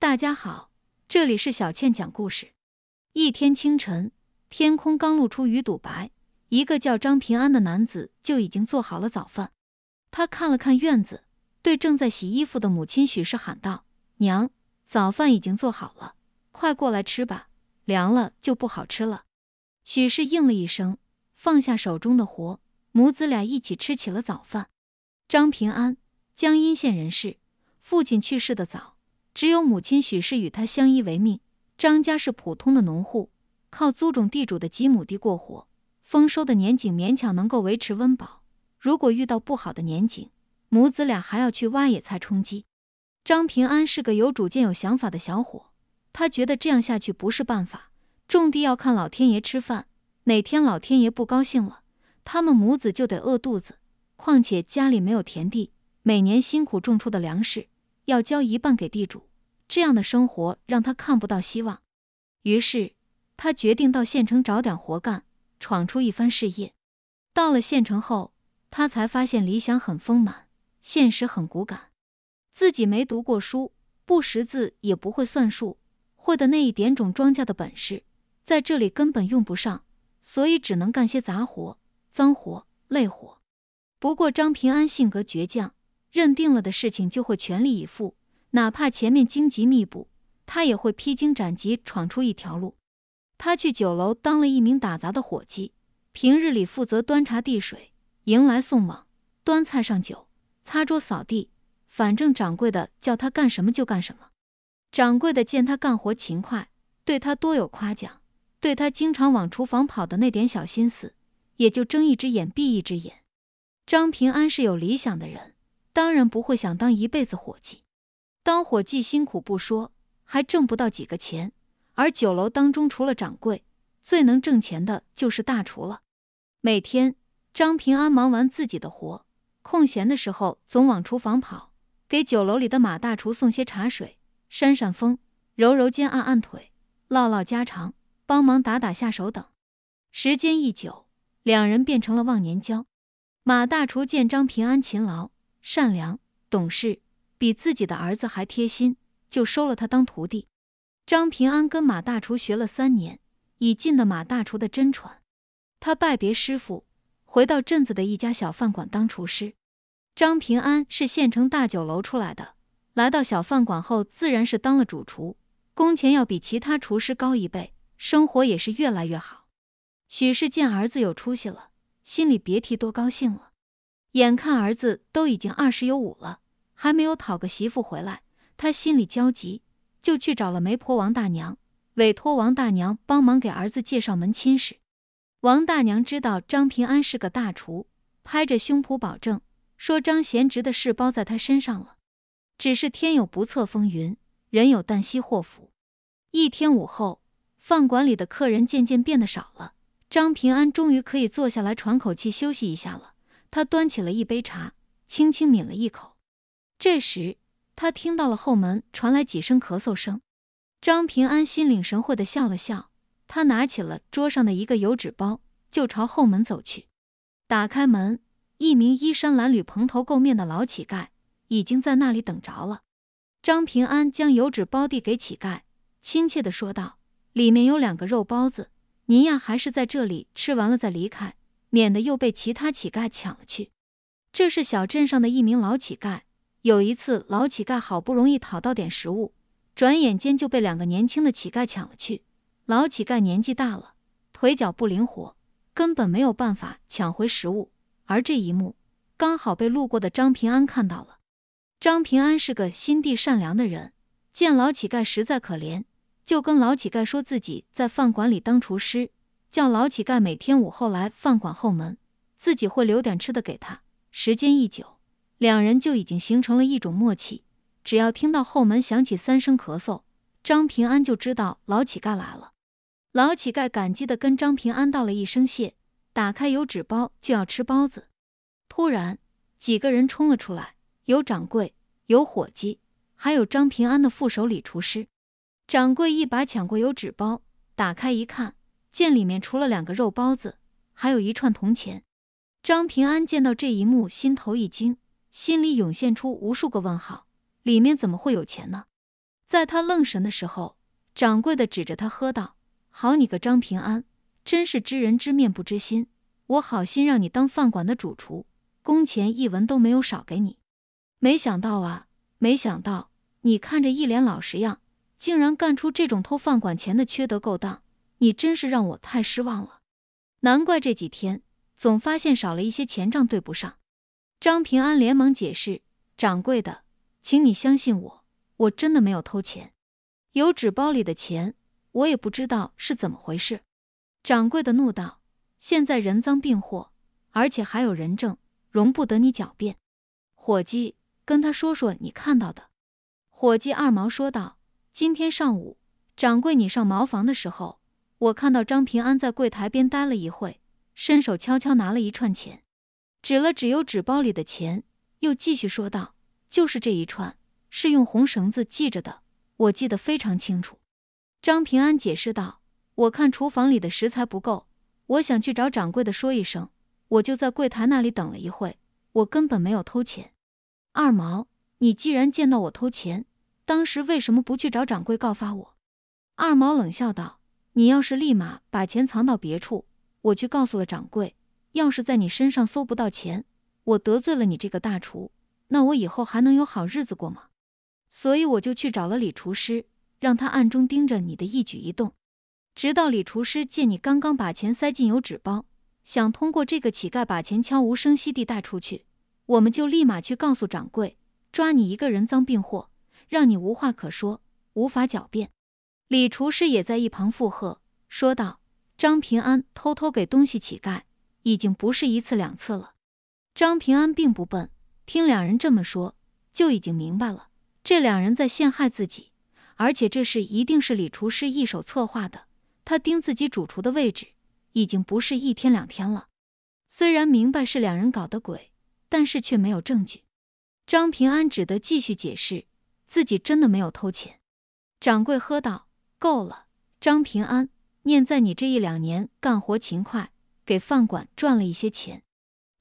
大家好，这里是小倩讲故事。一天清晨，天空刚露出鱼肚白，一个叫张平安的男子就已经做好了早饭。他看了看院子，对正在洗衣服的母亲许氏喊道：“娘，早饭已经做好了，快过来吃吧，凉了就不好吃了。”许氏应了一声，放下手中的活，母子俩一起吃起了早饭。张平安，江阴县人士，父亲去世的早。只有母亲许氏与他相依为命。张家是普通的农户，靠租种地主的几亩地过活。丰收的年景勉强能够维持温饱，如果遇到不好的年景，母子俩还要去挖野菜充饥。张平安是个有主见、有想法的小伙，他觉得这样下去不是办法。种地要看老天爷吃饭，哪天老天爷不高兴了，他们母子就得饿肚子。况且家里没有田地，每年辛苦种出的粮食要交一半给地主。这样的生活让他看不到希望，于是他决定到县城找点活干，闯出一番事业。到了县城后，他才发现理想很丰满，现实很骨感。自己没读过书，不识字，也不会算数，会的那一点种庄稼的本事，在这里根本用不上，所以只能干些杂活、脏活、累活。不过张平安性格倔强，认定了的事情就会全力以赴。哪怕前面荆棘密布，他也会披荆斩棘闯出一条路。他去酒楼当了一名打杂的伙计，平日里负责端茶递水、迎来送往、端菜上酒、擦桌扫地，反正掌柜的叫他干什么就干什么。掌柜的见他干活勤快，对他多有夸奖，对他经常往厨房跑的那点小心思，也就睁一只眼闭一只眼。张平安是有理想的人，当然不会想当一辈子伙计。当伙计辛苦不说，还挣不到几个钱。而酒楼当中，除了掌柜，最能挣钱的就是大厨了。每天，张平安忙完自己的活，空闲的时候总往厨房跑，给酒楼里的马大厨送些茶水，扇扇风，揉揉肩，按按腿，唠唠家常，帮忙打打下手等。时间一久，两人变成了忘年交。马大厨见张平安勤劳、善良、懂事。比自己的儿子还贴心，就收了他当徒弟。张平安跟马大厨学了三年，已尽了马大厨的真传。他拜别师傅，回到镇子的一家小饭馆当厨师。张平安是县城大酒楼出来的，来到小饭馆后，自然是当了主厨，工钱要比其他厨师高一倍，生活也是越来越好。许氏见儿子有出息了，心里别提多高兴了。眼看儿子都已经二十有五了。还没有讨个媳妇回来，他心里焦急，就去找了媒婆王大娘，委托王大娘帮忙给儿子介绍门亲事。王大娘知道张平安是个大厨，拍着胸脯保证说：“张贤侄的事包在他身上了。”只是天有不测风云，人有旦夕祸福。一天午后，饭馆里的客人渐渐变得少了，张平安终于可以坐下来喘口气休息一下了。他端起了一杯茶，轻轻抿了一口。这时，他听到了后门传来几声咳嗽声。张平安心领神会的笑了笑，他拿起了桌上的一个油纸包，就朝后门走去。打开门，一名衣衫褴褛、蓬头垢面的老乞丐已经在那里等着了。张平安将油纸包递给乞丐，亲切的说道：“里面有两个肉包子，您呀还是在这里吃完了再离开，免得又被其他乞丐抢了去。”这是小镇上的一名老乞丐。有一次，老乞丐好不容易讨到点食物，转眼间就被两个年轻的乞丐抢了去。老乞丐年纪大了，腿脚不灵活，根本没有办法抢回食物。而这一幕刚好被路过的张平安看到了。张平安是个心地善良的人，见老乞丐实在可怜，就跟老乞丐说自己在饭馆里当厨师，叫老乞丐每天午后来饭馆后门，自己会留点吃的给他。时间一久。两人就已经形成了一种默契，只要听到后门响起三声咳嗽，张平安就知道老乞丐来了。老乞丐感激地跟张平安道了一声谢，打开油纸包就要吃包子。突然，几个人冲了出来，有掌柜，有伙计，还有张平安的副手李厨师。掌柜一把抢过油纸包，打开一看，见里面除了两个肉包子，还有一串铜钱。张平安见到这一幕，心头一惊。心里涌现出无数个问号，里面怎么会有钱呢？在他愣神的时候，掌柜的指着他喝道：“好你个张平安，真是知人知面不知心！我好心让你当饭馆的主厨，工钱一文都没有少给你。没想到啊，没想到你看着一脸老实样，竟然干出这种偷饭馆钱的缺德勾当！你真是让我太失望了。难怪这几天总发现少了一些钱账对不上。”张平安连忙解释：“掌柜的，请你相信我，我真的没有偷钱。有纸包里的钱，我也不知道是怎么回事。”掌柜的怒道：“现在人赃并获，而且还有人证，容不得你狡辩。”伙计，跟他说说你看到的。伙计二毛说道：“今天上午，掌柜你上茅房的时候，我看到张平安在柜台边待了一会，伸手悄悄拿了一串钱。”指了指油纸包里的钱，又继续说道：“就是这一串，是用红绳子系着的，我记得非常清楚。”张平安解释道：“我看厨房里的食材不够，我想去找掌柜的说一声，我就在柜台那里等了一会，我根本没有偷钱。”二毛，你既然见到我偷钱，当时为什么不去找掌柜告发我？”二毛冷笑道：“你要是立马把钱藏到别处，我去告诉了掌柜。”要是在你身上搜不到钱，我得罪了你这个大厨，那我以后还能有好日子过吗？所以我就去找了李厨师，让他暗中盯着你的一举一动，直到李厨师见你刚刚把钱塞进油纸包，想通过这个乞丐把钱悄无声息地带出去，我们就立马去告诉掌柜，抓你一个人赃并获，让你无话可说，无法狡辩。李厨师也在一旁附和说道：“张平安偷偷给东西乞丐。”已经不是一次两次了。张平安并不笨，听两人这么说，就已经明白了，这两人在陷害自己，而且这事一定是李厨师一手策划的。他盯自己主厨的位置，已经不是一天两天了。虽然明白是两人搞的鬼，但是却没有证据。张平安只得继续解释，自己真的没有偷钱。掌柜喝道：“够了，张平安！念在你这一两年干活勤快。”给饭馆赚了一些钱，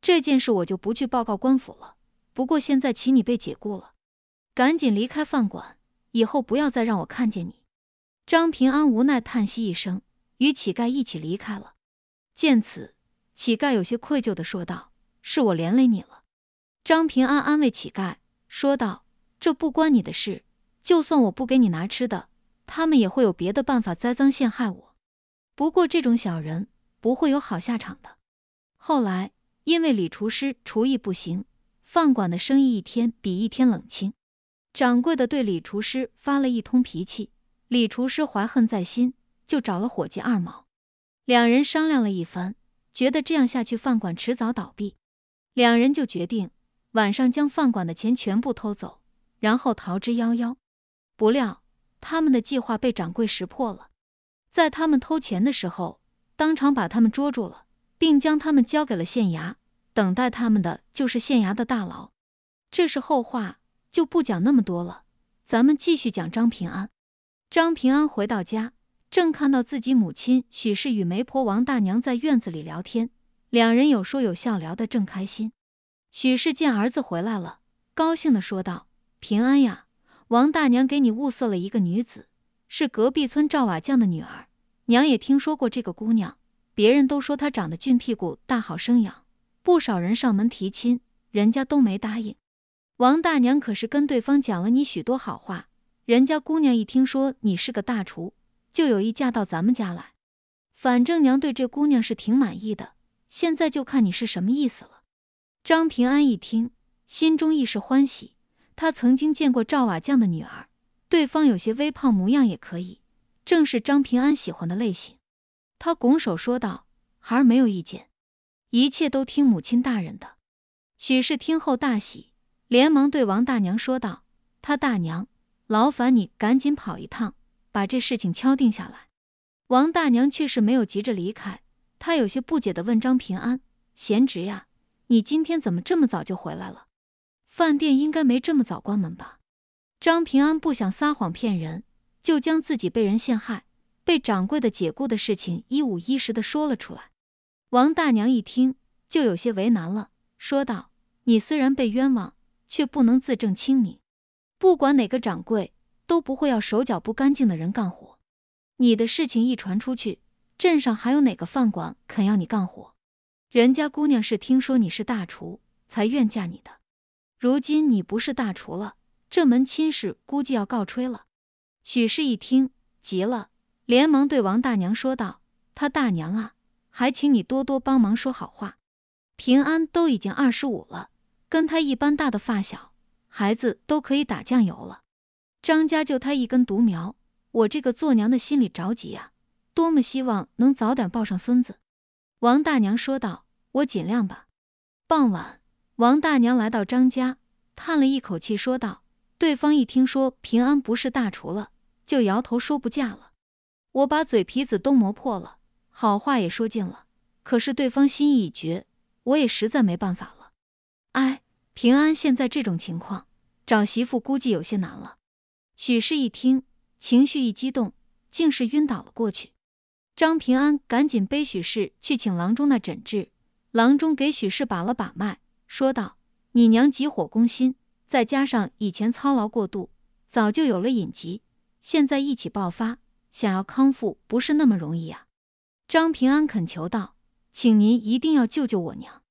这件事我就不去报告官府了。不过现在起你被解雇了，赶紧离开饭馆，以后不要再让我看见你。张平安无奈叹息一声，与乞丐一起离开了。见此，乞丐有些愧疚的说道：“是我连累你了。”张平安安慰乞丐说道：“这不关你的事，就算我不给你拿吃的，他们也会有别的办法栽赃陷害我。不过这种小人……”不会有好下场的。后来，因为李厨师厨艺不行，饭馆的生意一天比一天冷清。掌柜的对李厨师发了一通脾气，李厨师怀恨在心，就找了伙计二毛。两人商量了一番，觉得这样下去饭馆迟早倒闭，两人就决定晚上将饭馆的钱全部偷走，然后逃之夭夭。不料，他们的计划被掌柜识破了，在他们偷钱的时候。当场把他们捉住了，并将他们交给了县衙。等待他们的就是县衙的大牢。这是后话，就不讲那么多了。咱们继续讲张平安。张平安回到家，正看到自己母亲许氏与媒婆王大娘在院子里聊天，两人有说有笑，聊得正开心。许氏见儿子回来了，高兴的说道：“平安呀，王大娘给你物色了一个女子，是隔壁村赵瓦匠的女儿。”娘也听说过这个姑娘，别人都说她长得俊，屁股大，好生养，不少人上门提亲，人家都没答应。王大娘可是跟对方讲了你许多好话，人家姑娘一听说你是个大厨，就有意嫁到咱们家来。反正娘对这姑娘是挺满意的，现在就看你是什么意思了。张平安一听，心中亦是欢喜。他曾经见过赵瓦匠的女儿，对方有些微胖模样也可以。正是张平安喜欢的类型，他拱手说道：“孩儿没有意见，一切都听母亲大人的。”许氏听后大喜，连忙对王大娘说道：“他大娘，劳烦你赶紧跑一趟，把这事情敲定下来。”王大娘却是没有急着离开，她有些不解的问张平安：“贤侄呀，你今天怎么这么早就回来了？饭店应该没这么早关门吧？”张平安不想撒谎骗人。就将自己被人陷害、被掌柜的解雇的事情一五一十的说了出来。王大娘一听就有些为难了，说道：“你虽然被冤枉，却不能自证清明。不管哪个掌柜都不会要手脚不干净的人干活。你的事情一传出去，镇上还有哪个饭馆肯要你干活？人家姑娘是听说你是大厨才愿嫁你的，如今你不是大厨了，这门亲事估计要告吹了。”许氏一听急了，连忙对王大娘说道：“他大娘啊，还请你多多帮忙说好话。平安都已经二十五了，跟他一般大的发小孩子都可以打酱油了。张家就他一根独苗，我这个做娘的心里着急呀，多么希望能早点抱上孙子。”王大娘说道：“我尽量吧。”傍晚，王大娘来到张家，叹了一口气说道：“对方一听说平安不是大厨了。”就摇头说不嫁了，我把嘴皮子都磨破了，好话也说尽了，可是对方心意已决，我也实在没办法了。哎，平安现在这种情况，找媳妇估计有些难了。许氏一听，情绪一激动，竟是晕倒了过去。张平安赶紧背许氏去请郎中那诊治，郎中给许氏把了把脉，说道：“你娘急火攻心，再加上以前操劳过度，早就有了隐疾。”现在一起爆发，想要康复不是那么容易呀。张平安恳求道：“请您一定要救救我娘。”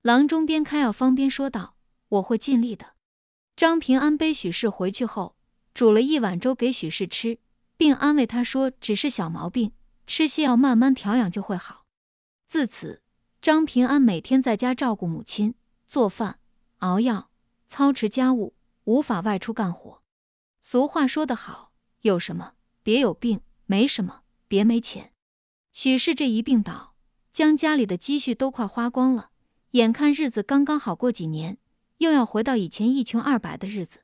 郎中边开药方边说道：“我会尽力的。”张平安背许氏回去后，煮了一碗粥给许氏吃，并安慰他说：“只是小毛病，吃些药，慢慢调养就会好。”自此，张平安每天在家照顾母亲，做饭、熬药、操持家务，无法外出干活。俗话说得好。有什么别有病，没什么别没钱。许氏这一病倒，将家里的积蓄都快花光了，眼看日子刚刚好过几年，又要回到以前一穷二白的日子。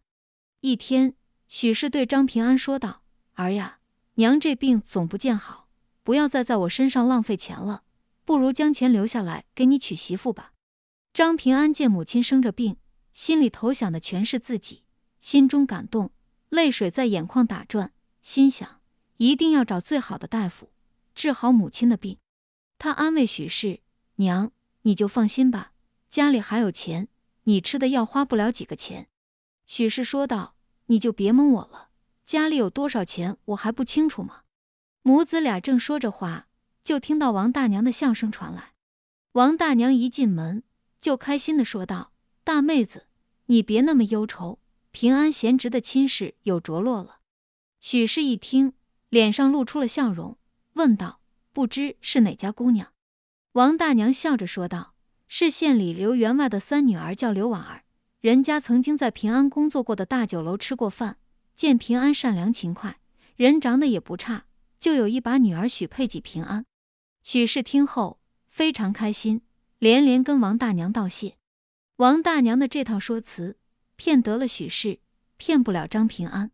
一天，许氏对张平安说道：“儿呀，娘这病总不见好，不要再在我身上浪费钱了，不如将钱留下来给你娶媳妇吧。”张平安见母亲生着病，心里头想的全是自己，心中感动。泪水在眼眶打转，心想一定要找最好的大夫，治好母亲的病。他安慰许氏：“娘，你就放心吧，家里还有钱，你吃的药花不了几个钱。”许氏说道：“你就别蒙我了，家里有多少钱，我还不清楚吗？”母子俩正说着话，就听到王大娘的笑声传来。王大娘一进门，就开心的说道：“大妹子，你别那么忧愁。”平安贤侄的亲事有着落了，许氏一听，脸上露出了笑容，问道：“不知是哪家姑娘？”王大娘笑着说道：“是县里刘员外的三女儿，叫刘婉儿。人家曾经在平安工作过的大酒楼吃过饭，见平安善良勤快，人长得也不差，就有意把女儿许配给平安。”许氏听后非常开心，连连跟王大娘道谢。王大娘的这套说辞。骗得了许氏，骗不了张平安。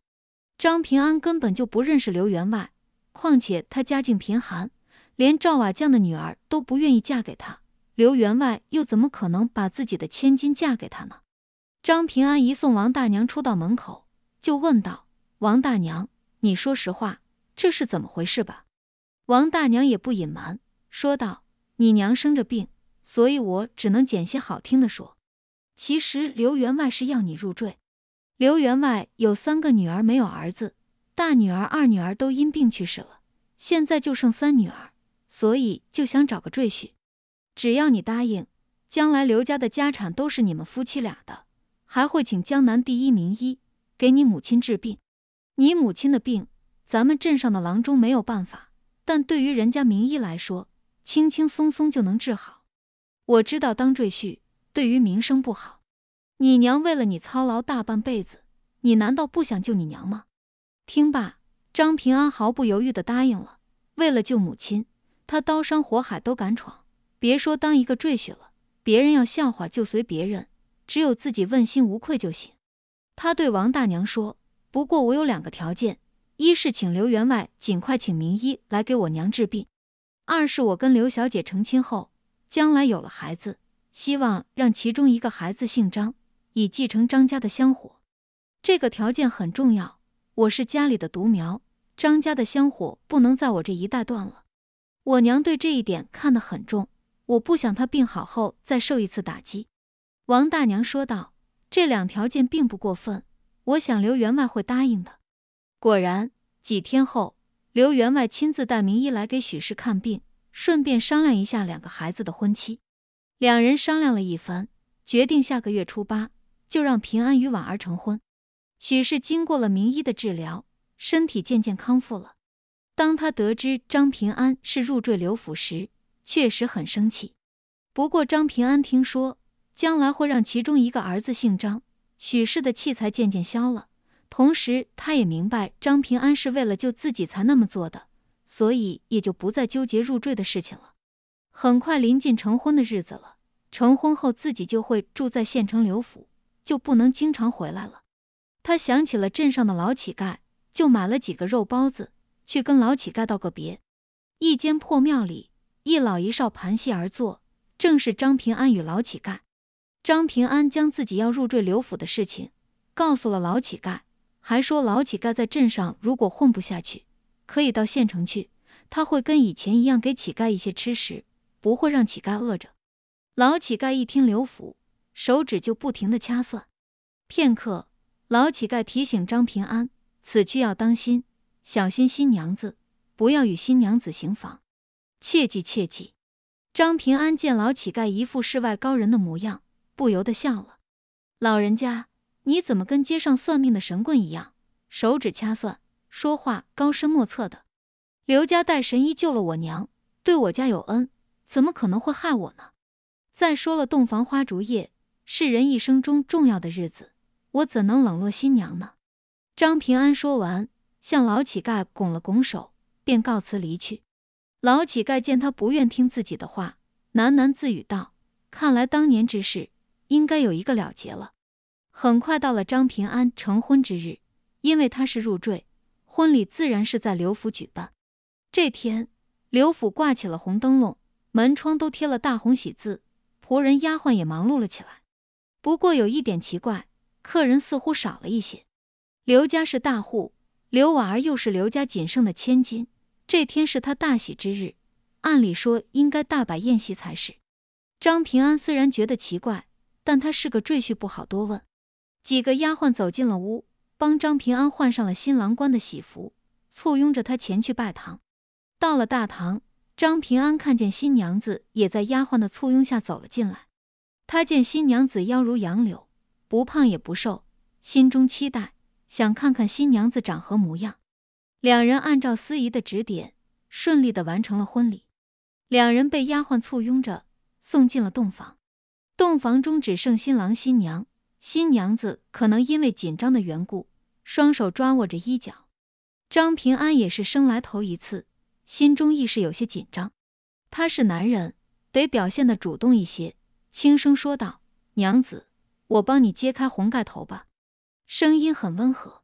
张平安根本就不认识刘员外，况且他家境贫寒，连赵瓦匠的女儿都不愿意嫁给他。刘员外又怎么可能把自己的千金嫁给他呢？张平安一送王大娘出到门口，就问道：“王大娘，你说实话，这是怎么回事吧？”王大娘也不隐瞒，说道：“你娘生着病，所以我只能捡些好听的说。”其实刘员外是要你入赘。刘员外有三个女儿，没有儿子，大女儿、二女儿都因病去世了，现在就剩三女儿，所以就想找个赘婿。只要你答应，将来刘家的家产都是你们夫妻俩的，还会请江南第一名医给你母亲治病。你母亲的病，咱们镇上的郎中没有办法，但对于人家名医来说，轻轻松松就能治好。我知道当赘婿。对于名声不好，你娘为了你操劳大半辈子，你难道不想救你娘吗？听罢，张平安毫不犹豫的答应了。为了救母亲，他刀山火海都敢闯，别说当一个赘婿了，别人要笑话就随别人，只有自己问心无愧就行。他对王大娘说：“不过我有两个条件，一是请刘员外尽快请名医来给我娘治病，二是我跟刘小姐成亲后，将来有了孩子。”希望让其中一个孩子姓张，以继承张家的香火。这个条件很重要。我是家里的独苗，张家的香火不能在我这一代断了。我娘对这一点看得很重，我不想她病好后再受一次打击。”王大娘说道，“这两条件并不过分，我想刘员外会答应的。”果然，几天后，刘员外亲自带名医来给许氏看病，顺便商量一下两个孩子的婚期。两人商量了一番，决定下个月初八就让平安与婉儿成婚。许氏经过了名医的治疗，身体渐渐康复了。当他得知张平安是入赘刘府时，确实很生气。不过张平安听说将来会让其中一个儿子姓张，许氏的气才渐渐消了。同时，他也明白张平安是为了救自己才那么做的，所以也就不再纠结入赘的事情了。很快临近成婚的日子了，成婚后自己就会住在县城刘府，就不能经常回来了。他想起了镇上的老乞丐，就买了几个肉包子去跟老乞丐道个别。一间破庙里，一老一少盘膝而坐，正是张平安与老乞丐。张平安将自己要入赘刘府的事情告诉了老乞丐，还说老乞丐在镇上如果混不下去，可以到县城去，他会跟以前一样给乞丐一些吃食。不会让乞丐饿着。老乞丐一听刘府，手指就不停的掐算。片刻，老乞丐提醒张平安：“此去要当心，小心新娘子，不要与新娘子行房，切记切记。”张平安见老乞丐一副世外高人的模样，不由得笑了：“老人家，你怎么跟街上算命的神棍一样，手指掐算，说话高深莫测的？刘家带神医救了我娘，对我家有恩。”怎么可能会害我呢？再说了，洞房花烛夜是人一生中重要的日子，我怎能冷落新娘呢？张平安说完，向老乞丐拱了拱手，便告辞离去。老乞丐见他不愿听自己的话，喃喃自语道：“看来当年之事应该有一个了结了。”很快到了张平安成婚之日，因为他是入赘，婚礼自然是在刘府举办。这天，刘府挂起了红灯笼。门窗都贴了大红喜字，仆人丫鬟也忙碌了起来。不过有一点奇怪，客人似乎少了一些。刘家是大户，刘婉儿又是刘家仅剩的千金，这天是她大喜之日，按理说应该大摆宴席才是。张平安虽然觉得奇怪，但他是个赘婿，不好多问。几个丫鬟走进了屋，帮张平安换上了新郎官的喜服，簇拥着他前去拜堂。到了大堂。张平安看见新娘子也在丫鬟的簇拥下走了进来，他见新娘子腰如杨柳，不胖也不瘦，心中期待，想看看新娘子长何模样。两人按照司仪的指点，顺利地完成了婚礼。两人被丫鬟簇拥着送进了洞房，洞房中只剩新郎新娘。新娘子可能因为紧张的缘故，双手抓握着衣角。张平安也是生来头一次。心中亦是有些紧张，他是男人，得表现的主动一些。轻声说道：“娘子，我帮你揭开红盖头吧。”声音很温和。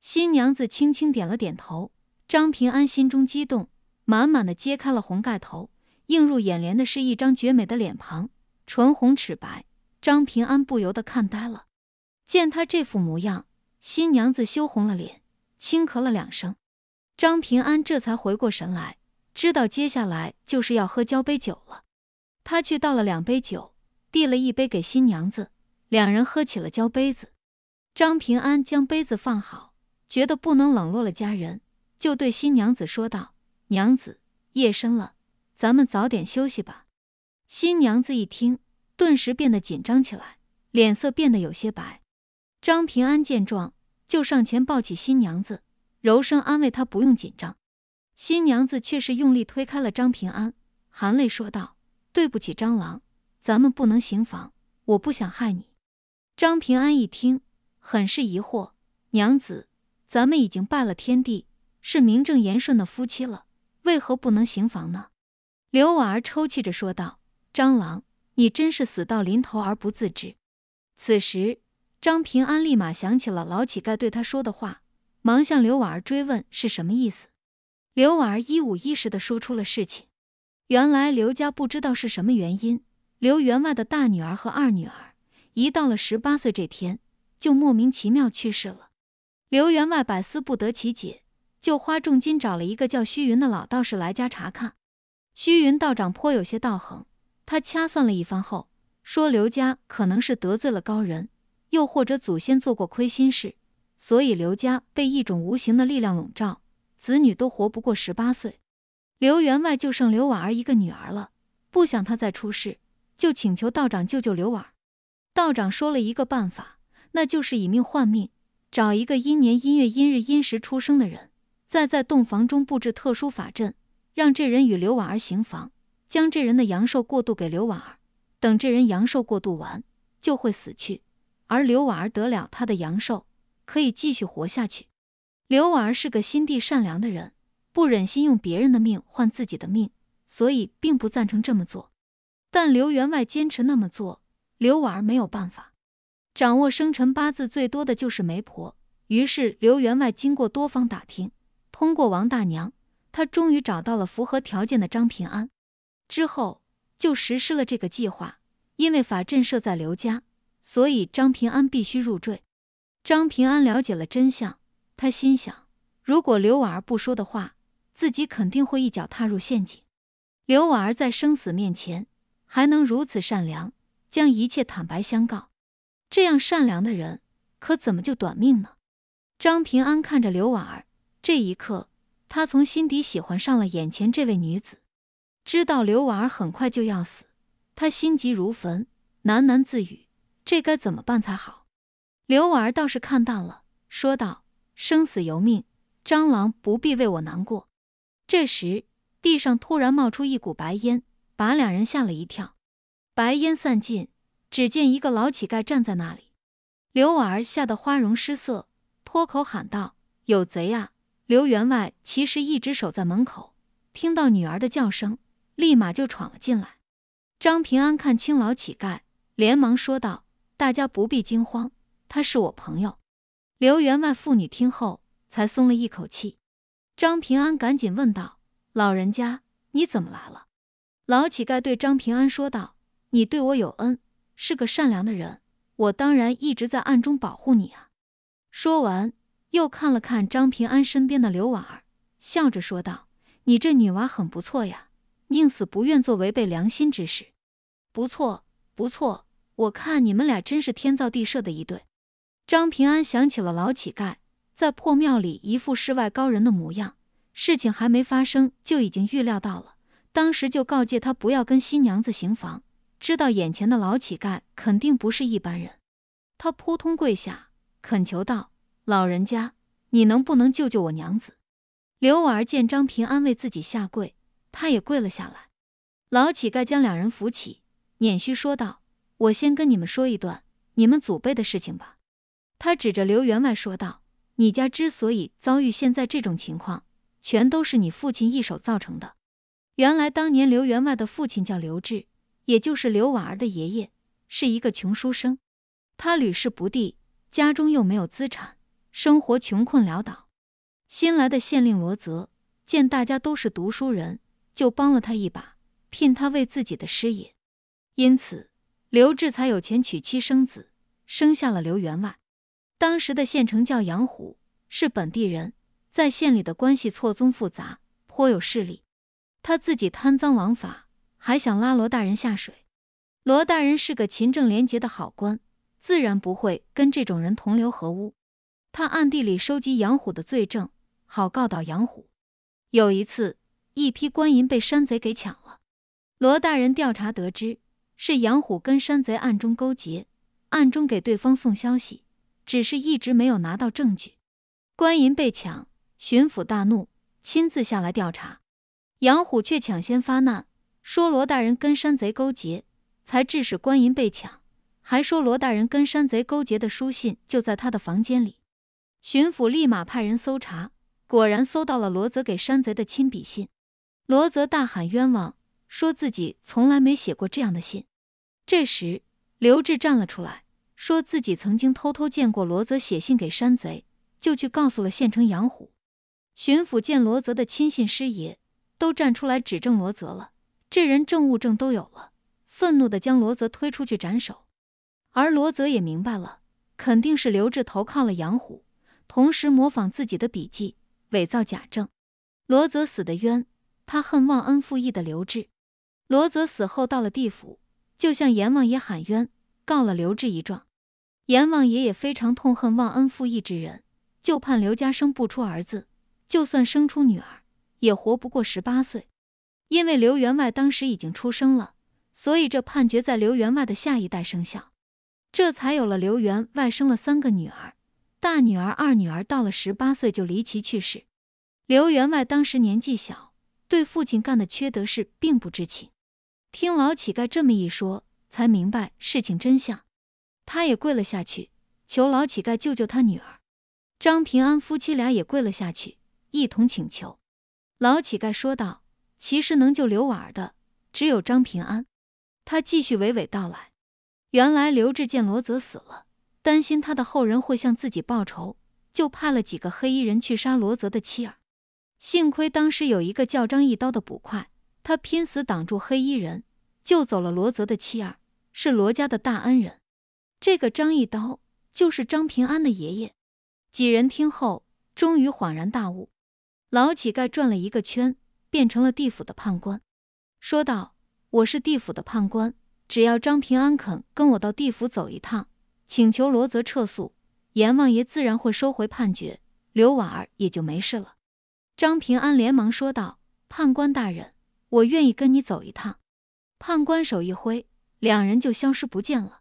新娘子轻轻点了点头。张平安心中激动，满满的揭开了红盖头，映入眼帘的是一张绝美的脸庞，唇红齿白。张平安不由得看呆了。见他这副模样，新娘子羞红了脸，轻咳了两声。张平安这才回过神来，知道接下来就是要喝交杯酒了。他去倒了两杯酒，递了一杯给新娘子，两人喝起了交杯子。张平安将杯子放好，觉得不能冷落了家人，就对新娘子说道：“娘子，夜深了，咱们早点休息吧。”新娘子一听，顿时变得紧张起来，脸色变得有些白。张平安见状，就上前抱起新娘子。柔声安慰他：“不用紧张。”新娘子却是用力推开了张平安，含泪说道：“对不起，张郎，咱们不能行房，我不想害你。”张平安一听，很是疑惑：“娘子，咱们已经拜了天地，是名正言顺的夫妻了，为何不能行房呢？”刘婉儿抽泣着说道：“张郎，你真是死到临头而不自知。”此时，张平安立马想起了老乞丐对他说的话。忙向刘婉儿追问是什么意思，刘婉儿一五一十地说出了事情。原来刘家不知道是什么原因，刘员外的大女儿和二女儿一到了十八岁这天，就莫名其妙去世了。刘员外百思不得其解，就花重金找了一个叫虚云的老道士来家查看。虚云道长颇有些道行，他掐算了一番后，说刘家可能是得罪了高人，又或者祖先做过亏心事。所以刘家被一种无形的力量笼罩，子女都活不过十八岁。刘员外就剩刘婉儿一个女儿了，不想她再出事，就请求道长救救刘婉儿。道长说了一个办法，那就是以命换命，找一个阴年阴月阴日阴时出生的人，再在洞房中布置特殊法阵，让这人与刘婉儿行房，将这人的阳寿过渡给刘婉儿。等这人阳寿过渡完，就会死去，而刘婉儿得了他的阳寿。可以继续活下去。刘婉儿是个心地善良的人，不忍心用别人的命换自己的命，所以并不赞成这么做。但刘员外坚持那么做，刘婉儿没有办法。掌握生辰八字最多的就是媒婆，于是刘员外经过多方打听，通过王大娘，他终于找到了符合条件的张平安。之后就实施了这个计划。因为法阵设在刘家，所以张平安必须入赘。张平安了解了真相，他心想：如果刘婉儿不说的话，自己肯定会一脚踏入陷阱。刘婉儿在生死面前还能如此善良，将一切坦白相告，这样善良的人可怎么就短命呢？张平安看着刘婉儿，这一刻，他从心底喜欢上了眼前这位女子。知道刘婉儿很快就要死，他心急如焚，喃喃自语：“这该怎么办才好？”刘婉儿倒是看淡了，说道：“生死由命，张郎不必为我难过。”这时，地上突然冒出一股白烟，把两人吓了一跳。白烟散尽，只见一个老乞丐站在那里。刘婉儿吓得花容失色，脱口喊道：“有贼啊！”刘员外其实一直守在门口，听到女儿的叫声，立马就闯了进来。张平安看清老乞丐，连忙说道：“大家不必惊慌。”他是我朋友，刘员外父女听后才松了一口气。张平安赶紧问道：“老人家，你怎么来了？”老乞丐对张平安说道：“你对我有恩，是个善良的人，我当然一直在暗中保护你啊。”说完，又看了看张平安身边的刘婉儿，笑着说道：“你这女娃很不错呀，宁死不愿做违背良心之事。不错，不错，我看你们俩真是天造地设的一对。”张平安想起了老乞丐在破庙里一副世外高人的模样，事情还没发生就已经预料到了，当时就告诫他不要跟新娘子行房，知道眼前的老乞丐肯定不是一般人。他扑通跪下，恳求道：“老人家，你能不能救救我娘子？”刘婉儿见张平安为自己下跪，她也跪了下来。老乞丐将两人扶起，捻须说道：“我先跟你们说一段你们祖辈的事情吧。”他指着刘员外说道：“你家之所以遭遇现在这种情况，全都是你父亲一手造成的。原来当年刘员外的父亲叫刘志，也就是刘婉儿的爷爷，是一个穷书生。他屡试不第，家中又没有资产，生活穷困潦倒。新来的县令罗泽见大家都是读书人，就帮了他一把，聘他为自己的师爷。因此，刘志才有钱娶妻生子，生下了刘员外。”当时的县城叫杨虎，是本地人，在县里的关系错综复杂，颇有势力。他自己贪赃枉法，还想拉罗大人下水。罗大人是个勤政廉洁的好官，自然不会跟这种人同流合污。他暗地里收集杨虎的罪证，好告倒杨虎。有一次，一批官银被山贼给抢了，罗大人调查得知，是杨虎跟山贼暗中勾结，暗中给对方送消息。只是一直没有拿到证据，官银被抢，巡抚大怒，亲自下来调查。杨虎却抢先发难，说罗大人跟山贼勾结，才致使官银被抢，还说罗大人跟山贼勾结的书信就在他的房间里。巡抚立马派人搜查，果然搜到了罗泽给山贼的亲笔信。罗泽大喊冤枉，说自己从来没写过这样的信。这时，刘志站了出来。说自己曾经偷偷见过罗泽写信给山贼，就去告诉了县城杨虎。巡抚见罗泽的亲信师爷都站出来指证罗泽了，这人证物证都有了，愤怒地将罗泽推出去斩首。而罗泽也明白了，肯定是刘志投靠了杨虎，同时模仿自己的笔迹伪造假证。罗泽死的冤，他恨忘恩负义的刘志。罗泽死后到了地府，就向阎王爷喊冤，告了刘志一状。阎王爷也非常痛恨忘恩负义之人，就怕刘家生不出儿子，就算生出女儿，也活不过十八岁。因为刘员外当时已经出生了，所以这判决在刘员外的下一代生效，这才有了刘员外生了三个女儿，大女儿、二女儿到了十八岁就离奇去世。刘员外当时年纪小，对父亲干的缺德事并不知情，听老乞丐这么一说，才明白事情真相。他也跪了下去，求老乞丐救救他女儿。张平安夫妻俩也跪了下去，一同请求。老乞丐说道：“其实能救刘婉儿的，只有张平安。”他继续娓娓道来：“原来刘志见罗泽死了，担心他的后人会向自己报仇，就派了几个黑衣人去杀罗泽的妻儿。幸亏当时有一个叫张一刀的捕快，他拼死挡住黑衣人，救走了罗泽的妻儿，是罗家的大恩人。”这个张一刀就是张平安的爷爷。几人听后，终于恍然大悟。老乞丐转了一个圈，变成了地府的判官，说道：“我是地府的判官，只要张平安肯跟我到地府走一趟，请求罗泽撤诉，阎王爷自然会收回判决，刘婉儿也就没事了。”张平安连忙说道：“判官大人，我愿意跟你走一趟。”判官手一挥，两人就消失不见了。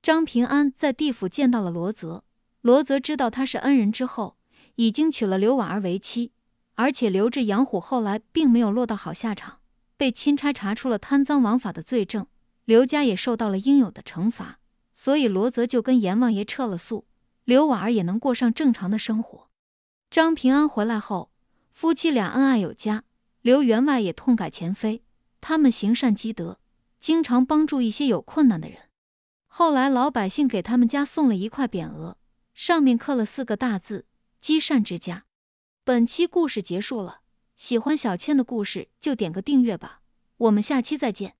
张平安在地府见到了罗泽，罗泽知道他是恩人之后，已经娶了刘婉儿为妻，而且刘志、杨虎后来并没有落到好下场，被钦差查出了贪赃枉法的罪证，刘家也受到了应有的惩罚，所以罗泽就跟阎王爷撤了诉，刘婉儿也能过上正常的生活。张平安回来后，夫妻俩恩爱有加，刘员外也痛改前非，他们行善积德，经常帮助一些有困难的人。后来，老百姓给他们家送了一块匾额，上面刻了四个大字“积善之家”。本期故事结束了，喜欢小倩的故事就点个订阅吧，我们下期再见。